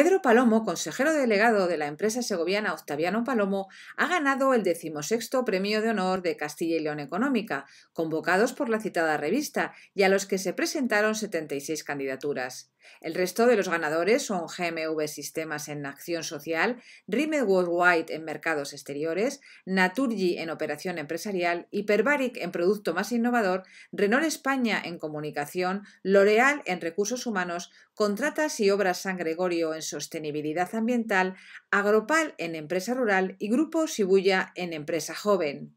Pedro Palomo, consejero delegado de la empresa segoviana Octaviano Palomo, ha ganado el decimosexto Premio de Honor de Castilla y León Económica, convocados por la citada revista, y a los que se presentaron 76 candidaturas. El resto de los ganadores son GMV Sistemas en Acción Social, Rime Worldwide en Mercados Exteriores, Naturgy en Operación Empresarial, Hyperbaric en Producto Más Innovador, Renault España en Comunicación, L'Oreal en Recursos Humanos, Contratas y Obras San Gregorio en Sostenibilidad Ambiental, Agropal en Empresa Rural y Grupo Sibuya en Empresa Joven.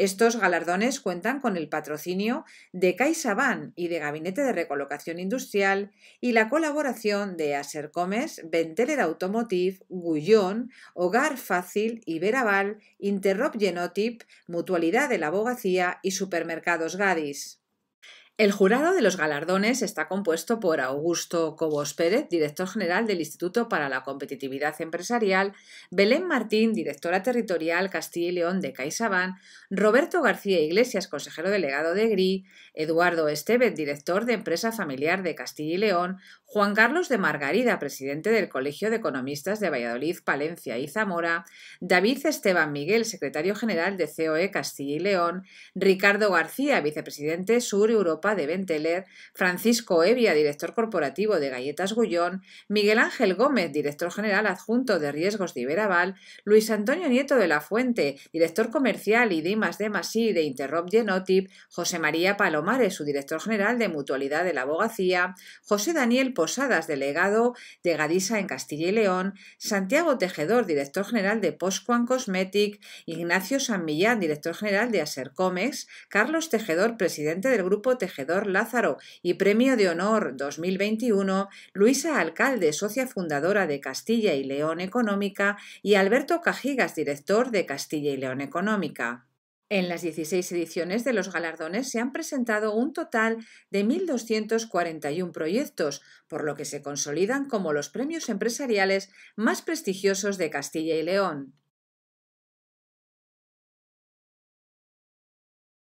Estos galardones cuentan con el patrocinio de CaixaBank y de Gabinete de Recolocación Industrial y la colaboración de Asercomes, Venteler Automotive, Gullón, Hogar Fácil, Iberaval, Interrop Genotip, Mutualidad de la Abogacía y Supermercados Gadis. El jurado de los galardones está compuesto por Augusto Cobos Pérez, director general del Instituto para la Competitividad Empresarial, Belén Martín, directora territorial Castilla y León de CaixaBank, Roberto García Iglesias, consejero delegado de GRI, Eduardo Estevez, director de Empresa Familiar de Castilla y León, Juan Carlos de Margarida, presidente del Colegio de Economistas de Valladolid, Palencia y Zamora, David Esteban Miguel, secretario general de COE Castilla y León, Ricardo García, vicepresidente Sur Europa de Venteler, Francisco Evia, director corporativo de Galletas Gullón, Miguel Ángel Gómez, director general adjunto de Riesgos de Iberaval, Luis Antonio Nieto de la Fuente, director comercial y Dimas de Masí de Interrop Genotip, José María Palomares, su director general de Mutualidad de la Abogacía, José Daniel Posadas, delegado de Gadisa en Castilla y León, Santiago Tejedor, director general de Postquan Cosmetic, Ignacio San Millán, director general de Acercomex Carlos Tejedor, presidente del grupo Tejedor Lázaro y Premio de Honor 2021, Luisa Alcalde, socia fundadora de Castilla y León Económica, y Alberto Cajigas, director de Castilla y León Económica. En las 16 ediciones de los galardones se han presentado un total de 1.241 proyectos, por lo que se consolidan como los premios empresariales más prestigiosos de Castilla y León.